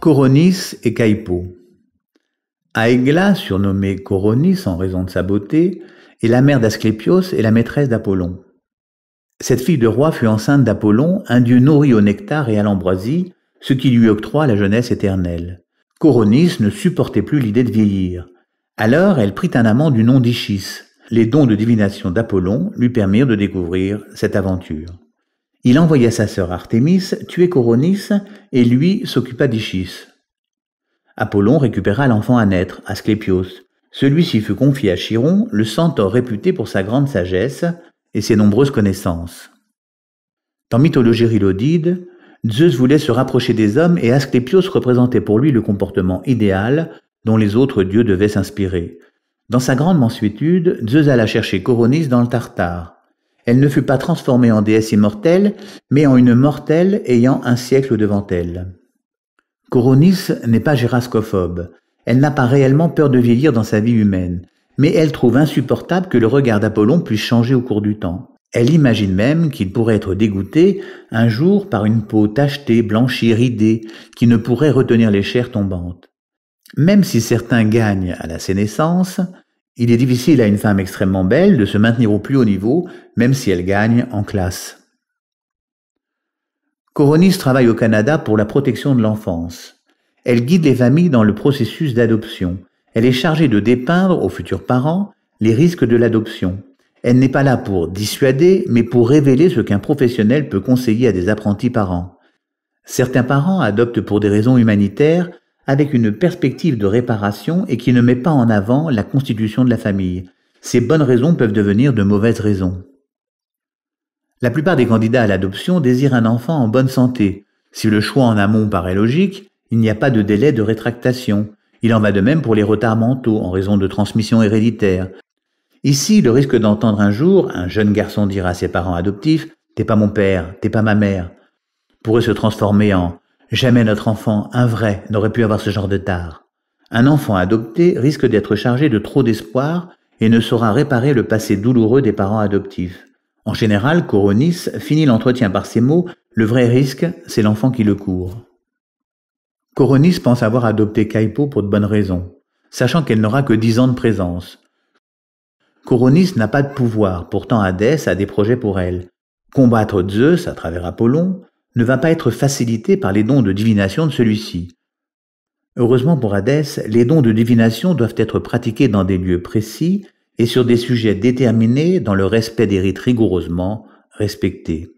Coronis et Caipo. Aégla, surnommée Coronis en raison de sa beauté, est la mère d'Asclépios et la maîtresse d'Apollon. Cette fille de roi fut enceinte d'Apollon, un dieu nourri au nectar et à l'ambroisie, ce qui lui octroie la jeunesse éternelle. Coronis ne supportait plus l'idée de vieillir. Alors elle prit un amant du nom d'Ichis. Les dons de divination d'Apollon lui permirent de découvrir cette aventure. Il envoya sa sœur Artémis tuer Coronis et lui s'occupa d'Ichis. Apollon récupéra l'enfant à naître, Asclépios. Celui-ci fut confié à Chiron, le centaure réputé pour sa grande sagesse et ses nombreuses connaissances. Dans Mythologie Rhylodide, Zeus voulait se rapprocher des hommes et Asclépios représentait pour lui le comportement idéal dont les autres dieux devaient s'inspirer. Dans sa grande mansuétude, Zeus alla chercher Coronis dans le Tartare. Elle ne fut pas transformée en déesse immortelle, mais en une mortelle ayant un siècle devant elle. Coronis n'est pas gérascophobe. Elle n'a pas réellement peur de vieillir dans sa vie humaine, mais elle trouve insupportable que le regard d'Apollon puisse changer au cours du temps. Elle imagine même qu'il pourrait être dégoûté un jour par une peau tachetée, blanchie, ridée, qui ne pourrait retenir les chairs tombantes. Même si certains gagnent à la sénescence, il est difficile à une femme extrêmement belle de se maintenir au plus haut niveau, même si elle gagne en classe. Coronis travaille au Canada pour la protection de l'enfance. Elle guide les familles dans le processus d'adoption. Elle est chargée de dépeindre aux futurs parents les risques de l'adoption. Elle n'est pas là pour dissuader, mais pour révéler ce qu'un professionnel peut conseiller à des apprentis parents. Certains parents adoptent pour des raisons humanitaires, avec une perspective de réparation et qui ne met pas en avant la constitution de la famille. Ces bonnes raisons peuvent devenir de mauvaises raisons. La plupart des candidats à l'adoption désirent un enfant en bonne santé. Si le choix en amont paraît logique, il n'y a pas de délai de rétractation. Il en va de même pour les retards mentaux en raison de transmission héréditaire. Ici, le risque d'entendre un jour un jeune garçon dire à ses parents adoptifs T'es pas mon père, t'es pas ma mère pourrait se transformer en Jamais notre enfant, un vrai, n'aurait pu avoir ce genre de tard. Un enfant adopté risque d'être chargé de trop d'espoir et ne saura réparer le passé douloureux des parents adoptifs. En général, Coronis finit l'entretien par ces mots Le vrai risque, c'est l'enfant qui le court. Coronis pense avoir adopté Kaipo pour de bonnes raisons, sachant qu'elle n'aura que dix ans de présence. Coronis n'a pas de pouvoir, pourtant Hadès a des projets pour elle. Combattre Zeus à travers Apollon, ne va pas être facilité par les dons de divination de celui-ci. Heureusement pour Hadès, les dons de divination doivent être pratiqués dans des lieux précis et sur des sujets déterminés dans le respect des rites rigoureusement respectés.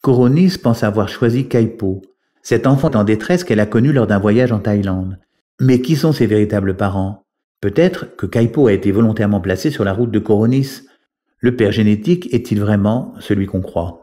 Coronis pense avoir choisi Kaipo, cet enfant en détresse qu'elle a connue lors d'un voyage en Thaïlande. Mais qui sont ses véritables parents Peut-être que Kaipo a été volontairement placé sur la route de Coronis. Le père génétique est-il vraiment celui qu'on croit